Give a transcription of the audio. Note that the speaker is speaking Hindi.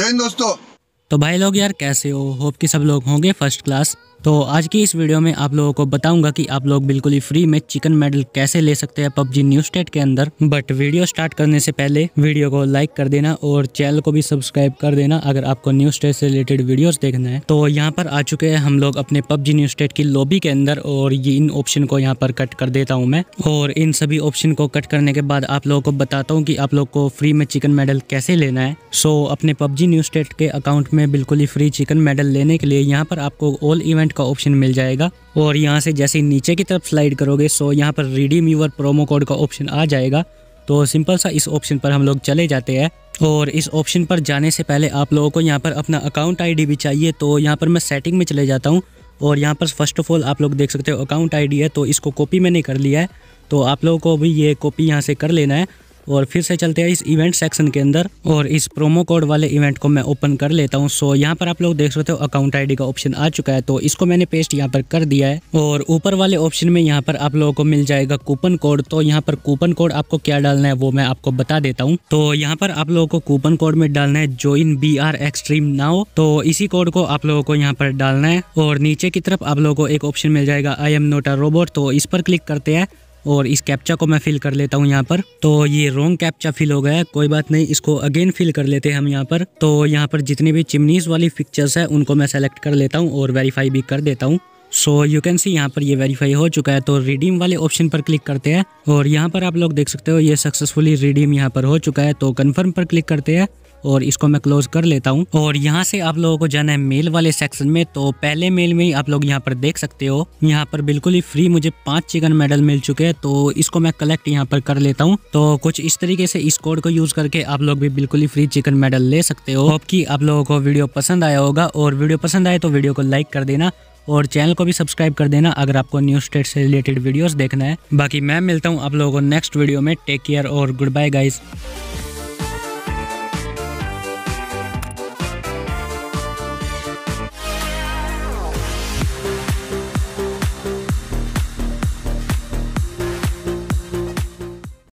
जय हिंद दोस्तों तो भाई लोग यार कैसे हो होप कि सब लोग होंगे फर्स्ट क्लास तो आज की इस वीडियो में आप लोगों को बताऊंगा कि आप लोग बिल्कुल ही फ्री में चिकन मेडल कैसे ले सकते हैं पबजी न्यू स्टेट के अंदर बट वीडियो स्टार्ट करने से पहले वीडियो को लाइक कर देना और चैनल को भी सब्सक्राइब कर देना अगर आपको न्यू स्टेट से रिलेटेड वीडियोस देखना है तो यहाँ पर आ चुके हैं हम लोग अपने पबजी न्यू स्टेट की लॉबी के अंदर और ये इन ऑप्शन को यहाँ पर कट कर देता हूँ मैं और इन सभी ऑप्शन को कट करने के बाद आप लोगों को बताता हूँ की आप लोग को फ्री में चिकन मेडल कैसे लेना है सो अपने पबजी न्यू स्टेट के अकाउंट में बिल्कुल ही फ्री चिकन मेडल लेने के लिए यहाँ पर आपको ऑल इवेंट पेमेंट का ऑप्शन मिल जाएगा और यहाँ से जैसे नीचे की तरफ स्लाइड करोगे सो यहाँ पर रिडीम यूवर प्रोमो कोड का ऑप्शन आ जाएगा तो सिंपल सा इस ऑप्शन पर हम लोग चले जाते हैं और इस ऑप्शन पर जाने से पहले आप लोगों को यहाँ पर अपना अकाउंट आईडी भी चाहिए तो यहाँ पर मैं सेटिंग में चले जाता हूँ और यहाँ पर फर्स्ट ऑफ ऑल आप लोग देख सकते हो अकाउंट आईडी है तो इसको कॉपी मैंने कर लिया है तो आप लोगों को भी ये कॉपी यहाँ से कर लेना है और फिर से चलते हैं इस इवेंट सेक्शन के अंदर और इस प्रोमो कोड वाले इवेंट को मैं ओपन कर लेता हूँ सो यहाँ पर आप लोग देख सकते हो अकाउंट आईडी का ऑप्शन आ चुका है तो इसको मैंने पेस्ट यहाँ पर कर दिया है और ऊपर वाले ऑप्शन में यहाँ पर आप लोगों को मिल जाएगा कूपन कोड तो यहाँ पर कूपन कोड आपको क्या डालना है वो मैं आपको बता देता हूँ तो यहाँ पर आप लोगों को कूपन कोड में डालना है जो बी आर एक्सट्रीम नाउ तो इसी कोड को आप लोगों को यहाँ पर डालना है और नीचे की तरफ आप लोगों को एक ऑप्शन मिल जाएगा I am not a robot तो इस पर क्लिक करते हैं और इस कैप्चा को मैं फिल कर लेता हूँ यहाँ पर तो ये रोंग कैप्चा फिल हो गया है कोई बात नहीं इसको अगेन फिल कर लेते हैं हम यहाँ पर तो यहाँ पर जितनी भी चिमनीज वाली पिक्चर्स है उनको मैं सेलेक्ट कर लेता हूँ और वेरीफाई भी कर देता हूँ सो यू कैन सी यहाँ पर ये वेरीफाई हो चुका है तो रिडीम वाले ऑप्शन पर क्लिक करते हैं और यहाँ पर आप लोग देख सकते हो ये सक्सेसफुली रिडीम यहाँ पर हो चुका है तो कन्फर्म पर क्लिक करते हैं और इसको मैं क्लोज कर लेता हूँ और यहाँ से आप लोगों को जाना है मेल वाले सेक्शन में तो पहले मेल में ही आप लोग यहाँ पर देख सकते हो यहाँ पर बिल्कुल ही फ्री मुझे पाँच चिकन मेडल मिल चुके हैं तो इसको मैं कलेक्ट यहाँ पर कर लेता हूँ तो कुछ इस तरीके से इस कोड को यूज़ करके आप लोग भी बिल्कुल ही फ्री चिकन मेडल ले सकते हो अब की आप लोगों को वीडियो पसंद आया होगा और वीडियो पसंद आए तो वीडियो को लाइक कर देना और चैनल को भी सब्सक्राइब कर देना अगर आपको न्यू स्टेट से रिलेटेड वीडियोस देखना है बाकी मैं मिलता हूँ आप लोगों को नेक्स्ट वीडियो में टेक केयर और गुड बाय गाइज़